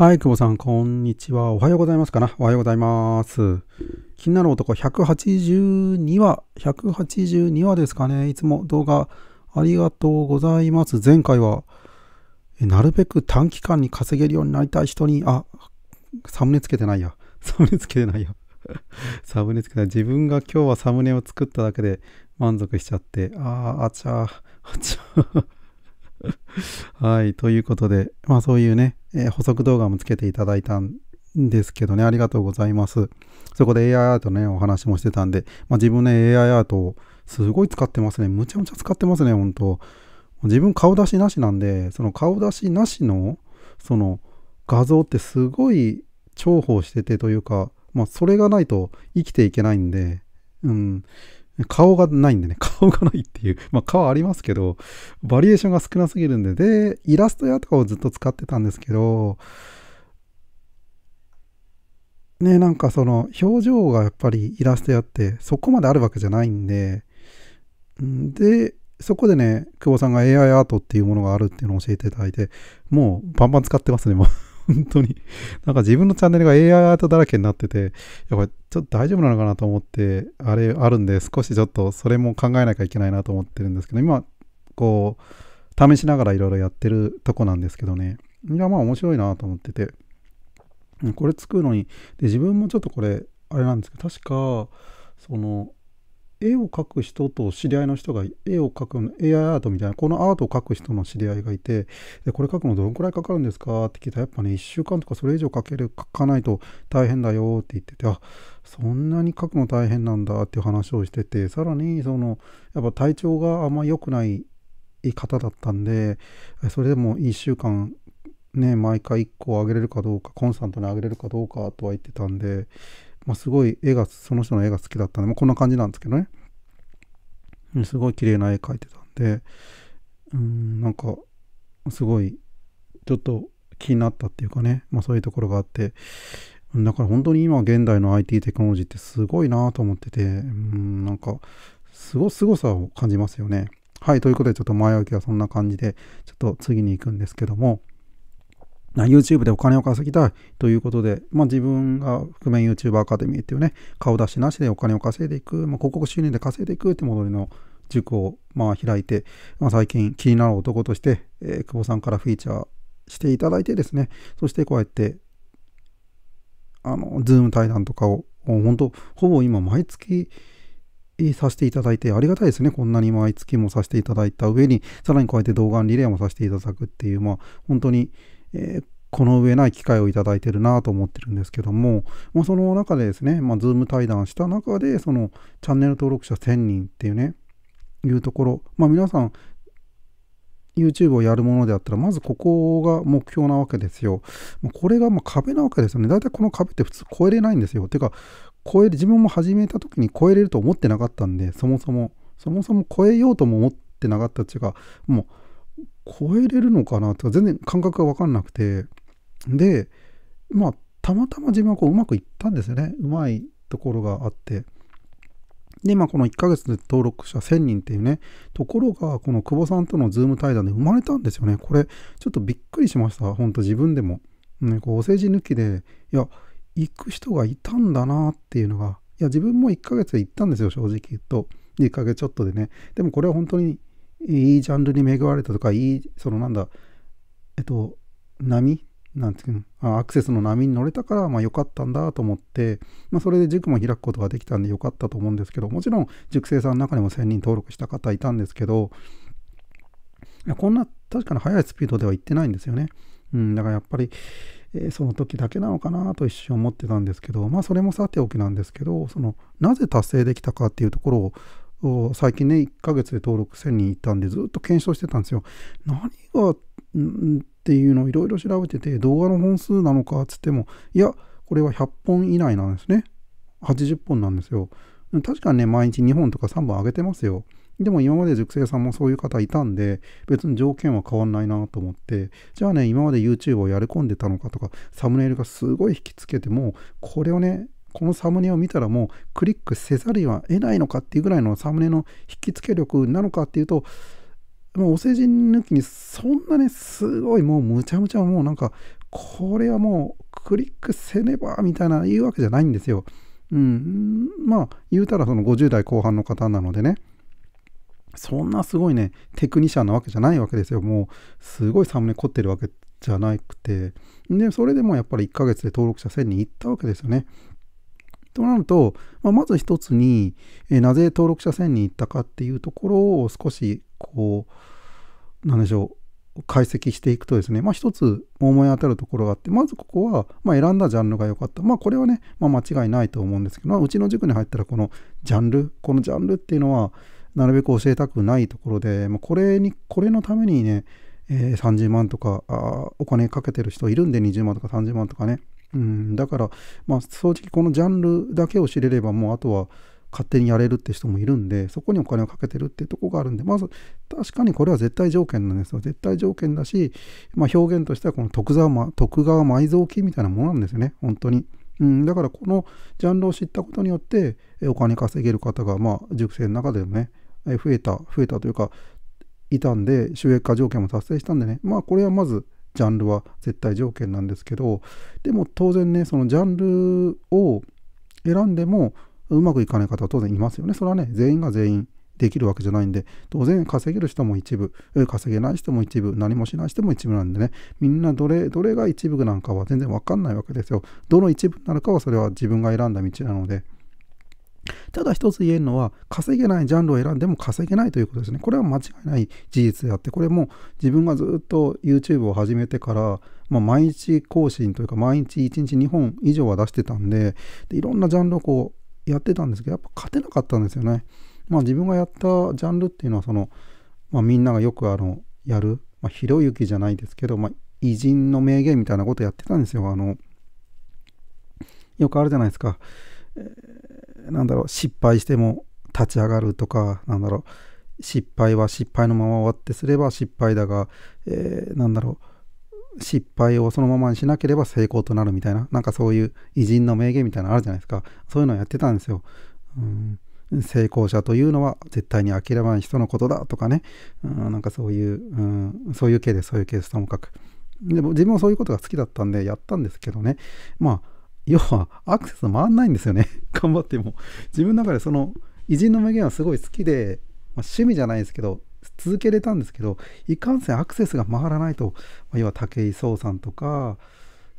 はい、久保さん、こんにちは。おはようございますかな。おはようございます。気になる男、182話、182話ですかね。いつも動画ありがとうございます。前回は、なるべく短期間に稼げるようになりたい人に、あ、サムネつけてないや。サムネつけてないや。サムネつけてない。自分が今日はサムネを作っただけで満足しちゃって、あー、あちゃー、あちゃー。はい、ということで、まあそういうね、えー、補足動画もつけていただいたんですけどね、ありがとうございます。そこで AI アートね、お話もしてたんで、まあ、自分ね、AI アートをすごい使ってますね。むちゃむちゃ使ってますね、本当自分顔出しなしなんで、その顔出しなしの、その画像ってすごい重宝しててというか、まあ、それがないと生きていけないんで、うん、顔がないんでね、顔がないっていう。まあ顔ありますけど、バリエーションが少なすぎるんで、で、イラストやとかをずっと使ってたんですけど、ね、なんかその表情がやっぱりイラストやってそこまであるわけじゃないんで、で、そこでね、久保さんが AI アートっていうものがあるっていうのを教えていただいて、もうバンバン使ってますね、もう本当に。なんか自分のチャンネルが AI アートだらけになってて、やっぱちょっと大丈夫なのかなと思って、あれあるんで、少しちょっとそれも考えなきゃいけないなと思ってるんですけど、今、こう、試しながらいろいろやってるとこなんですけどね。いや、まあ面白いなと思ってて。これ作るのに、で、自分もちょっとこれ、あれなんですけど、確か、その、絵を描く人と知り合いの人が絵を描くの AI アートみたいなこのアートを描く人の知り合いがいてでこれ描くのどのくらいかかるんですかって聞いたらやっぱね1週間とかそれ以上描ける描かないと大変だよって言っててあそんなに描くの大変なんだっていう話をしててさらにそのやっぱ体調があんま良くない方だったんでそれでも1週間ね毎回1個あげれるかどうかコンスタントにあげれるかどうかとは言ってたんでまあ、すごい絵が、その人の絵が好きだったんで、まあ、こんな感じなんですけどね。すごい綺麗な絵描いてたんで、うん、なんか、すごい、ちょっと気になったっていうかね、まあそういうところがあって、だから本当に今現代の IT テクノロジーってすごいなと思ってて、うん、なんか、すご、すごさを感じますよね。はい、ということでちょっと前置きはそんな感じで、ちょっと次に行くんですけども、YouTube でお金を稼ぎたいということで、まあ、自分が覆面 YouTuber アカデミーっていうね、顔出しなしでお金を稼いでいく、まあ、広告収入で稼いでいくって戻りの塾をまあ開いて、まあ、最近気になる男として、えー、久保さんからフィーチャーしていただいてですね、そしてこうやって、あの、ズーム対談とかを、本当ほぼ今毎月、させていただいてありがたいですね。こんなに毎月もさせていただいた上に、さらにこうやって動画リレーもさせていただくっていう、まあ、本当に、えー、この上ない機会をいただいてるなと思ってるんですけども、まあ、その中でですね、まあ、ズーム対談した中で、そのチャンネル登録者1000人っていうね、いうところ、まあ、皆さん、YouTube をやるものであったら、まずここが目標なわけですよ。これがま壁なわけですよね。だいたいこの壁って普通超えれないんですよ。てか、超える、自分も始めた時に超えれると思ってなかったんで、そもそも、そもそも超えようとも思ってなかったっていうか、もう、超えれるのかなとか全然感覚が分かんなくてでまあたまたま自分はこううまくいったんですよねうまいところがあってでまあこの1ヶ月で登録者1000人っていうねところがこの久保さんとのズーム対談で生まれたんですよねこれちょっとびっくりしましたほんと自分でも、ね、こうお世辞抜きでいや行く人がいたんだなっていうのがいや自分も1ヶ月で行ったんですよ正直言うと1ヶ月ちょっとでねでもこれは本当にいいジャンルに恵まれたとか、いい、そのなんだ、えっと、波なんていうのアクセスの波に乗れたから、まあ良かったんだと思って、まあそれで塾も開くことができたんで良かったと思うんですけど、もちろん塾生さんの中にも1000人登録した方いたんですけど、こんな確かに速いスピードでは行ってないんですよね。うん、だからやっぱり、えー、その時だけなのかなと一瞬思ってたんですけど、まあそれもさておきなんですけど、そのなぜ達成できたかっていうところを最近ね、1ヶ月で登録1000人いったんで、ずっと検証してたんですよ。何が、っていうのをいろいろ調べてて、動画の本数なのかっつっても、いや、これは100本以内なんですね。80本なんですよ。確かにね、毎日2本とか3本上げてますよ。でも今まで塾生さんもそういう方いたんで、別に条件は変わんないなと思って、じゃあね、今まで YouTube をやり込んでたのかとか、サムネイルがすごい引きつけても、これをね、このサムネを見たらもうクリックせざるを得ないのかっていうぐらいのサムネの引き付け力なのかっていうと、もうお世辞抜きにそんなね、すごいもうむちゃむちゃもうなんか、これはもうクリックせねばみたいな言うわけじゃないんですよ。うん、まあ言うたらその50代後半の方なのでね、そんなすごいね、テクニシャンなわけじゃないわけですよ。もうすごいサムネ凝ってるわけじゃなくて。で、それでもやっぱり1ヶ月で登録者1000人いったわけですよね。となると、まあ、まず一つに、えー、なぜ登録者1000人いったかっていうところを少しこうなんでしょう解析していくとですね、まあ、一つ思い当たるところがあって、まずここは、まあ、選んだジャンルが良かった。まあ、これはね、まあ、間違いないと思うんですけど、まあ、うちの塾に入ったら、このジャンル、このジャンルっていうのは、なるべく教えたくないところで、まあ、これに、これのためにね、えー、30万とかあ、お金かけてる人いるんで、20万とか30万とかね、うん、だから、まあ、正直このジャンルだけを知れればもうあとは勝手にやれるって人もいるんでそこにお金をかけてるっていうとこがあるんでまず確かにこれは絶対条件なんですよ絶対条件だし、まあ、表現としてはこの徳川徳川埋蔵金みたいなものなんですよね本当に。うん、だからこのジャンルを知ったことによってお金稼げる方がまあ塾生の中でもね増えた増えたというかいたんで収益化条件も達成したんでねまあこれはまずジャンルは絶対条件なんですけどでも当然ねそのジャンルを選んでもうまくいかない方は当然いますよねそれはね全員が全員できるわけじゃないんで当然稼げる人も一部稼げない人も一部何もしない人も一部なんでねみんなどれどれが一部なんかは全然わかんないわけですよどの一部なのかはそれは自分が選んだ道なので。ただ一つ言えるのは、稼げないジャンルを選んでも稼げないということですね。これは間違いない事実であって、これも自分がずっと YouTube を始めてから、まあ、毎日更新というか、毎日1日2本以上は出してたんで、でいろんなジャンルをこうやってたんですけど、やっぱ勝てなかったんですよね。まあ、自分がやったジャンルっていうのは、その、まあ、みんながよくあのやる、まあ、ひろゆきじゃないですけど、まあ、偉人の名言みたいなことやってたんですよ。あのよくあるじゃないですか。なんだろう、失敗しても立ち上がるとか、なんだろう、失敗は失敗のまま終わってすれば失敗だが、えー、なんだろう、失敗をそのままにしなければ成功となるみたいな、なんかそういう偉人の名言みたいなのあるじゃないですか。そういうのをやってたんですよ。うん成功者というのは絶対に諦めない人のことだとかね、うん、なんかそういう、うん、そういう系でそういうケースともかく。でも自分もそういうことが好きだったんでやったんですけどね、まあ要はアクセス回んないんですよね 頑張っても。自分の中でその偉人の名言はすごい好きで、まあ、趣味じゃないですけど、続けれたんですけど、いかんせんアクセスが回らないと、まあ、要は武井壮さんとか、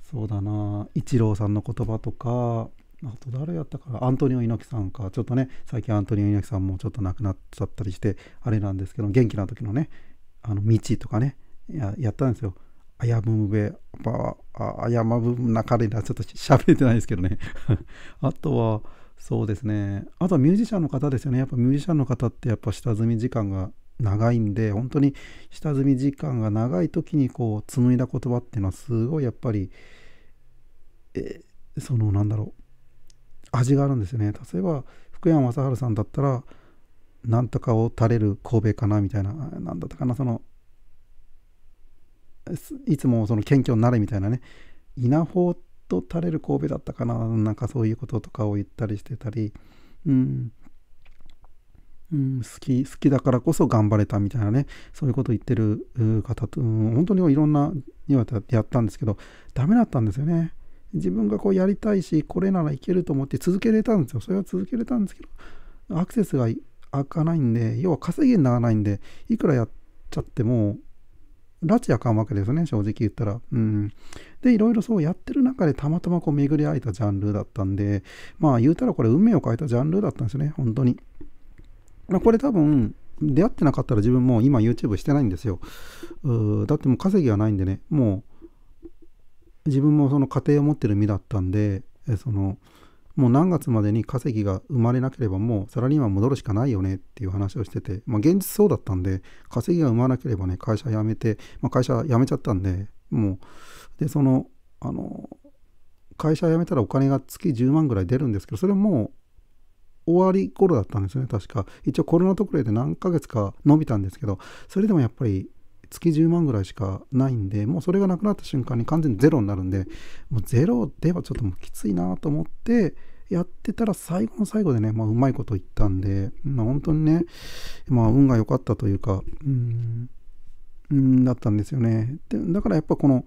そうだな、一郎さんの言葉とか、あと誰やったかな、アントニオ猪木さんか、ちょっとね、最近アントニオ猪木さんもちょっと亡くなっちゃったりして、あれなんですけど、元気な時のね、あの、道とかね、ややったんですよ。危ぶむべ、まあ、危ぶむなかれだ。ちょっと喋れてないですけどね。あとは、そうですね。あとはミュージシャンの方ですよね。やっぱミュージシャンの方ってやっぱ下積み時間が長いんで、本当に下積み時間が長い時にこう紡いだ言葉っていうのはすごいやっぱり、え、そのなんだろう。味があるんですよね。例えば、福山雅治さんだったら、なんとかを垂れる神戸かなみたいな、なんだったかな、そのいつもその謙虚になれみたいなね稲穂と垂れる神戸だったかななんかそういうこととかを言ったりしてたり、うん、うん、好き好きだからこそ頑張れたみたいなねそういうことを言ってる方と、うん、本当にいろんなにわたってやったんですけどダメだったんですよね自分がこうやりたいしこれならいけると思って続けれたんですよそれは続けれたんですけどアクセスが開かないんで要は稼げにならないんでいくらやっちゃっても拉致やかんわけですね、正直言ったら。うん。で、いろいろそうやってる中でたまたまこう巡り合えたジャンルだったんで、まあ言うたらこれ運命を変えたジャンルだったんですね、本当に。まあ、これ多分、出会ってなかったら自分も今 YouTube してないんですよ。うだってもう稼ぎがないんでね、もう自分もその家庭を持ってる身だったんで、その、もう何月までに稼ぎが生まれなければもうサラリーマン戻るしかないよねっていう話をしてて、まあ、現実そうだったんで稼ぎが生まなければね会社辞めて、まあ、会社辞めちゃったんでもうでそのあの会社辞めたらお金が月10万ぐらい出るんですけどそれもう終わり頃だったんですね確か一応コロナ特例で何ヶ月か伸びたんですけどそれでもやっぱり月10万ぐらいしかないんでもうそれがなくなった瞬間に完全にゼロになるんでもうゼロではちょっともうきついなと思ってやってたら最後の最後でね、まあ、うまいこと言ったんで、まあ、本当にね、まあ、運が良かったというか、うん、だったんですよね。でだからやっぱこの、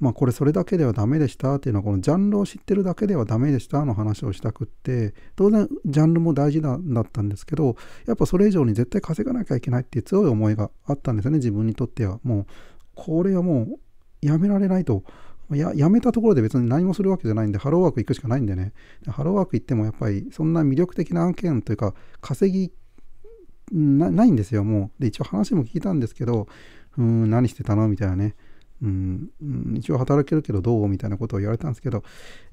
まあ、これそれだけではダメでしたっていうのはこのジャンルを知ってるだけではダメでしたの話をしたくって当然ジャンルも大事だったんですけどやっぱそれ以上に絶対稼がなきゃいけないっていう強い思いがあったんですよね自分にとってはもうこれはもうやめられないとや、やめたところで別に何もするわけじゃないんで、ハローワーク行くしかないんでね。でハローワーク行ってもやっぱりそんな魅力的な案件というか、稼ぎなないんですよ、もう。で、一応話も聞いたんですけど、うん、何してたのみたいなね。うん、一応働けるけどどうみたいなことを言われたんですけど、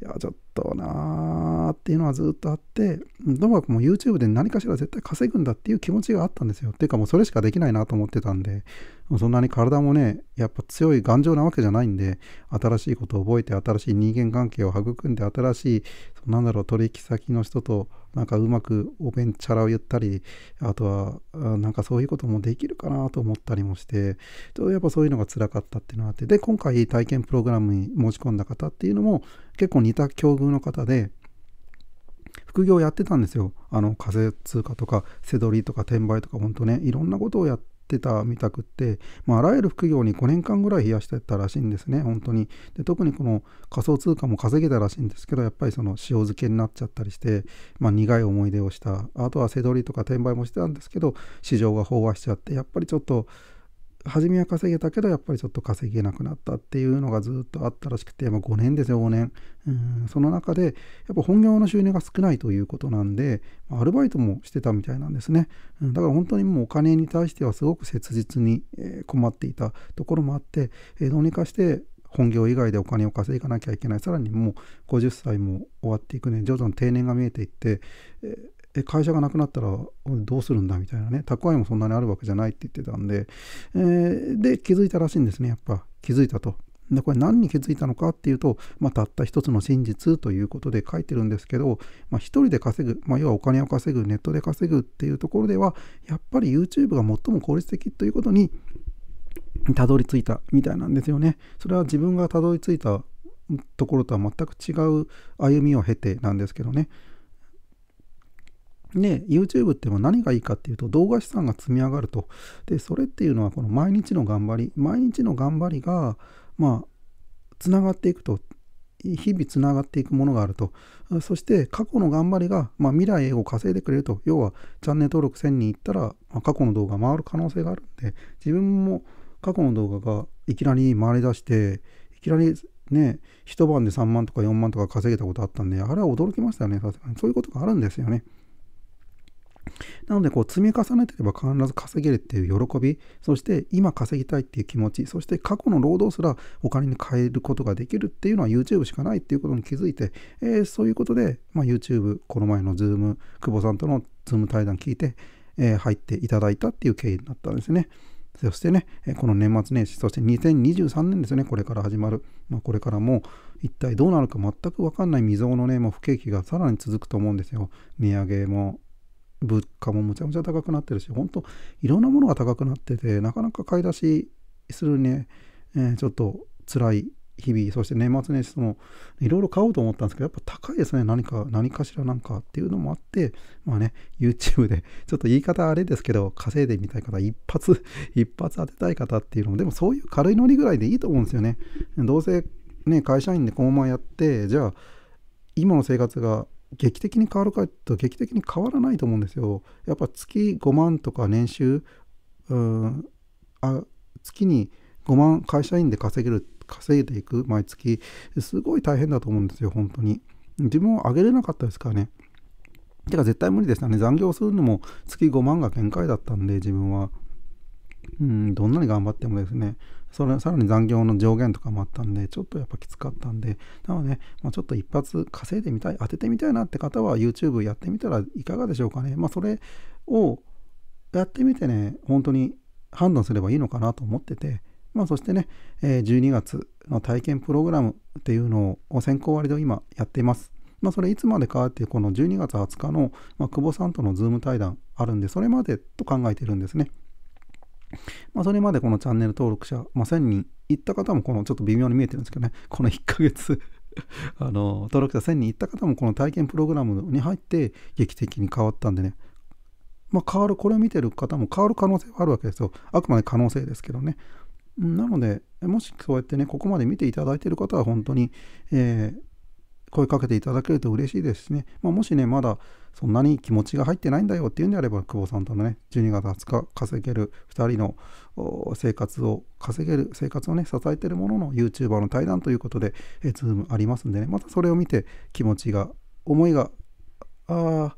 いや、ちょっとなーっていうのはずっとあって、ともかくもう YouTube で何かしら絶対稼ぐんだっていう気持ちがあったんですよ。っていうかもうそれしかできないなと思ってたんで、そんなに体もね、やっぱ強い頑丈なわけじゃないんで、新しいことを覚えて、新しい人間関係を育んで、新しい、なんだろう、取引先の人と、なんかうまくおべんちゃらを言ったり、あとは、なんかそういうこともできるかなと思ったりもして、ちょっとやっぱそういうのが辛かったっていうのがあって、で、今回体験プログラムに申し込んだ方っていうのも、結構似た境遇の方で、副業やってたんですよ。あの、仮設通貨とか、せどりとか、転売とか、本当ね、いろんなことをやっってたみたくって、まあ、あらゆる副業に5年間ぐらい冷やしてたらしいんですね、本当に。で特にこの仮想通貨も稼げたらしいんですけど、やっぱりその塩漬けになっちゃったりして、まあ、苦い思い出をした、あとは背取りとか転売もしてたんですけど、市場が飽和しちゃって、やっぱりちょっと初めは稼げたけどやっぱりちょっと稼げなくなったっていうのがずっとあったらしくて、まあ、5年ですよ5年うんその中でやっぱ本業の収入が少ないということなんでアルバイトもしてたみたいなんですね、うん、だから本当にもうお金に対してはすごく切実に困っていたところもあって、えどうにかして本業以外でお金を稼いかなきゃいけないさらにもう50歳も終わっていくね徐々に定年が見えていって、ええ会社がなくなったらどうするんだみたいなね蓄えもそんなにあるわけじゃないって言ってたんで、えー、で気づいたらしいんですねやっぱ気づいたとでこれ何に気づいたのかっていうと、まあ、たった一つの真実ということで書いてるんですけど、まあ、一人で稼ぐ、まあ、要はお金を稼ぐネットで稼ぐっていうところではやっぱり YouTube が最も効率的ということにたどり着いたみたいなんですよね。それは自分がたどり着いたところとは全く違う歩みを経てなんですけどね。で、YouTube って何がいいかっていうと動画資産が積み上がると。で、それっていうのはこの毎日の頑張り、毎日の頑張りが、まあ、つながっていくと。日々つながっていくものがあると。そして過去の頑張りが、まあ、未来を稼いでくれると。要はチャンネル登録1000人いったら、まあ、過去の動画回る可能性があるんで、自分も過去の動画がいきなり回り出して、いきなりね、一晩で3万とか4万とか稼げたことあったんで、あれは驚きましたよね、さすがに。そういうことがあるんですよね。なので、こう積み重ねていれば必ず稼げるっていう喜び、そして今稼ぎたいっていう気持ち、そして過去の労働すらお金に変えることができるっていうのは YouTube しかないっていうことに気づいて、えー、そういうことで、まあ、YouTube、この前の Zoom、久保さんとの Zoom 対談聞いて、えー、入っていただいたっていう経緯になったんですね。そしてね、この年末年始、そして2023年ですね、これから始まる、まあ、これからも一体どうなるか全く分かんない未曾有のね、もう不景気がさらに続くと思うんですよ。値上げも物価もむちゃむちゃ高くなってるし、本当いろんなものが高くなってて、なかなか買い出しするね、えー、ちょっと辛い日々、そして年末年始もいろいろ買おうと思ったんですけど、やっぱ高いですね、何か、何かしらなんかっていうのもあって、まあね、YouTube で、ちょっと言い方あれですけど、稼いでみたい方、一発、一発当てたい方っていうのも、でもそういう軽いノリぐらいでいいと思うんですよね。どうせね、会社員でこのままやって、じゃあ、今の生活が劇的に変わるかと劇的に変わらないと思うんですよ。やっぱ月5万とか年収、うん、あ月に5万会社員で稼げる、稼いでいく毎月、すごい大変だと思うんですよ、本当に。自分を上げれなかったですからね。てか絶対無理でしたね。残業するのも月5万が限界だったんで、自分は。うん、どんなに頑張ってもですね。それさらに残業の上限とかもあったんで、ちょっとやっぱきつかったんで、なので、まあ、ちょっと一発稼いでみたい、当ててみたいなって方は YouTube やってみたらいかがでしょうかね。まあ、それをやってみてね、本当に判断すればいいのかなと思ってて、まあ、そしてね、12月の体験プログラムっていうのを先行割で今やっています。まあ、それいつまでかっていうこの12月20日の、まあ、久保さんとのズーム対談あるんで、それまでと考えてるんですね。まあ、それまでこのチャンネル登録者、まあ、1000人いった方もこのちょっと微妙に見えてるんですけどね、この1ヶ月 あの登録者1000人いった方もこの体験プログラムに入って劇的に変わったんでね、まあ、変わるこれを見てる方も変わる可能性はあるわけですよあくまで可能性ですけどねなのでもしそうやってねここまで見ていただいている方は本当に、えー、声かけていただけると嬉しいですしね、まあ、もしねまだそんなに気持ちが入ってないんだよっていうんであれば、久保さんとのね、12月20日稼げる2人の生活を、稼げる生活をね、支えてるものの YouTuber の対談ということで、えー、ズームありますんでね、またそれを見て気持ちが、思いが、あ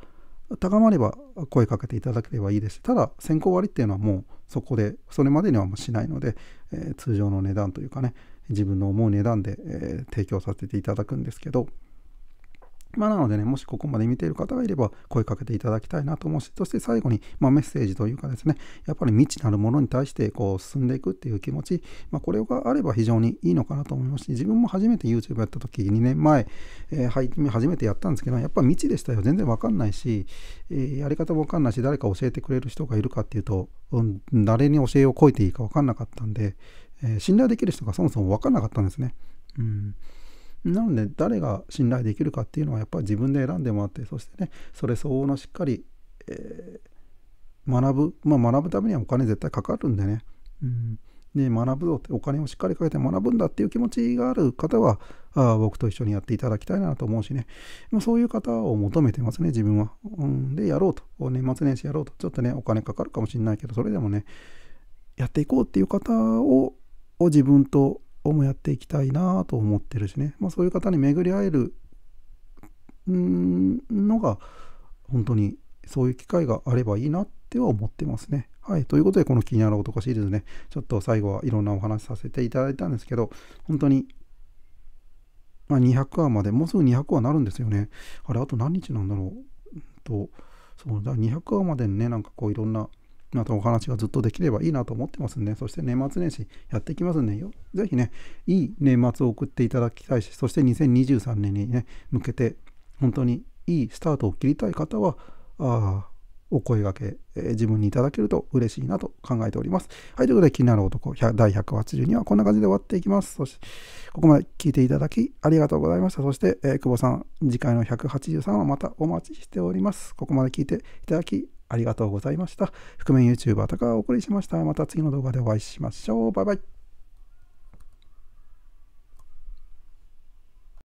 高まれば声かけていただければいいですただ先行割っていうのはもうそこでそれまでにはもうしないので、えー、通常の値段というかね自分の思う値段で、えー、提供させていただくんですけどまあ、なのでね、もしここまで見ている方がいれば、声かけていただきたいなと思うし、そして最後に、まあ、メッセージというかですね、やっぱり未知なるものに対してこう進んでいくっていう気持ち、まあ、これがあれば非常にいいのかなと思いますし、自分も初めて YouTube やった時、2年前、えー、初めてやったんですけど、やっぱ未知でしたよ。全然わかんないし、えー、やり方わかんないし、誰か教えてくれる人がいるかっていうと、うん、誰に教えをこいていいかわかんなかったんで、えー、信頼できる人がそもそもわかんなかったんですね。うんなので誰が信頼できるかっていうのはやっぱり自分で選んでもらってそしてねそれ相応のしっかり、えー、学ぶまあ学ぶためにはお金絶対かかるんでね、うん、で学ぶぞってお金をしっかりかけて学ぶんだっていう気持ちがある方はあ僕と一緒にやっていただきたいなと思うしねそういう方を求めてますね自分は、うん、でやろうと年末年始やろうとちょっとねお金かかるかもしれないけどそれでもねやっていこうっていう方を自分とをもやっていきたいなと思ってるしね、まあ、そういう方に巡り会えるのが本当にそういう機会があればいいなっては思ってますね。はい。ということで、この気になる男シリーズね、ちょっと最後はいろんなお話させていただいたんですけど、本当に、まあ、200話まで、もうすぐ200話になるんですよね。あれ、あと何日なんだろう。と、そうだ200話までにね、なんかこういろんなまたお話がずっとできればいいなと思ってますんで、そして年末年始やっていきますんで、よぜひね、いい年末を送っていただきたいし、そして2023年にね、向けて、本当にいいスタートを切りたい方は、あお声がけ、えー、自分にいただけると嬉しいなと考えております。はい、ということで、気になる男、第182はこんな感じで終わっていきます。そして、ここまで聞いていただきありがとうございました。そして、えー、久保さん、次回の183はまたお待ちしております。ここまで聞いていただきありがとうございました。覆面 YouTuber 高がお送りしました。また次の動画でお会いしましょう。バイバイ。